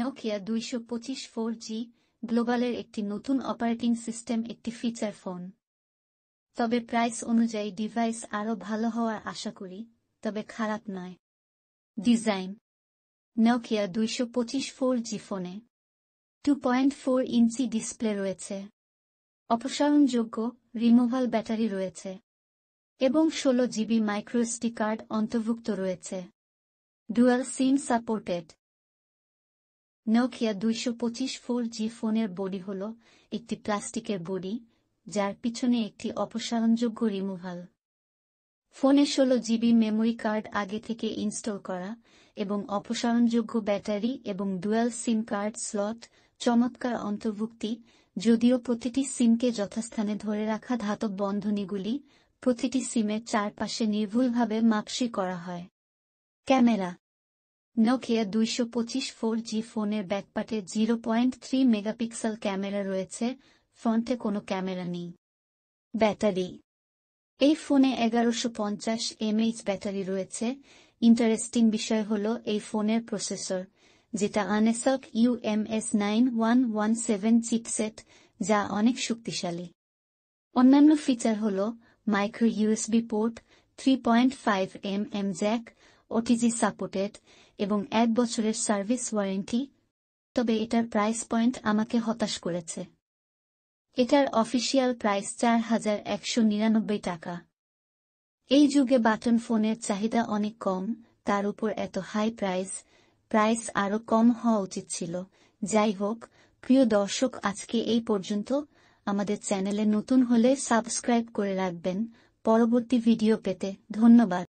Nokia দুইশো পঁচিশ four জি গ্লোবালের একটি নতুন অপারেটিং সিস্টেম একটি ফিচার ফোন তবে প্রাইস অনুযায়ী ডিভাইস আরও ভালো হওয়ার আশা করি তবে খারাপ নয় ডিজাইন নকিয়া দুইশো পঁচিশ ফোর জি ফোনে two point four inch display রয়েছে অপসারণযোগ্য রিমুভাল ব্যাটারি রয়েছে এবং ষোলো জিবি মাইক্রোস্টি কার্ড অন্তর্ভুক্ত রয়েছে ডুয়াল সিম সাপোর্টেড নোকিয়া দুইশো পঁচিশ ফোর জি ফোনের বডি হল একটি প্লাস্টিকের বডি যার পিছনে একটি অপসারণযোগ্য রিমুভাল ফোনে ষোলো জিবি মেমোরি কার্ড আগে থেকে ইনস্টল করা এবং অপসারণযোগ্য ব্যাটারি এবং ডুয়াল সিম কার্ড স্লট চমৎকার অন্তর্ভুক্তি যদিও প্রতিটি সিমকে যথাস্থানে ধরে রাখা ধাতব বন্ধনীগুলি প্রতিটি সিমের চারপাশে নির্ভুলভাবে মাপসি করা হয় ক্যামেরা নোকিয়া দুইশো পঁচিশ ফোর জি ফোনের ব্যাকপাটে zero point three megapixel camera রয়েছে ফ্রন্টে কোনো ক্যামেরা নেই ব্যাটারি এই ফোনে এগারোশো পঞ্চাশ এমএইচ ব্যাটারি রয়েছে ইন্টারেস্টিং বিষয় হল এই ফোনের প্রসেসর যেটা Unisoc UMS nine one one seven chipset যা অনেক শক্তিশালী অন্যান্য ফিচার হল micro USB port three point five M M jack OTG supported এবং এক বছরের সার্ভিস ওয়ারেন্টি তবে এটার প্রাইস পয়েন্ট আমাকে হতাশ করেছে এটার অফিসিয়াল প্রাইস চার হাজার একশো নিরানব্বই টাকা এই যুগে বাটন ফোনের চাহিদা অনেক কম তার উপর এত হাই প্রাইস প্রাইস আরও কম হওয়া উচিত ছিল যাই হোক প্রিয় দর্শক আজকে এই পর্যন্ত আমাদের চ্যানেলে নতুন হলে সাবস্ক্রাইব করে রাখবেন পরবর্তী ভিডিও পেতে ধন্যবাদ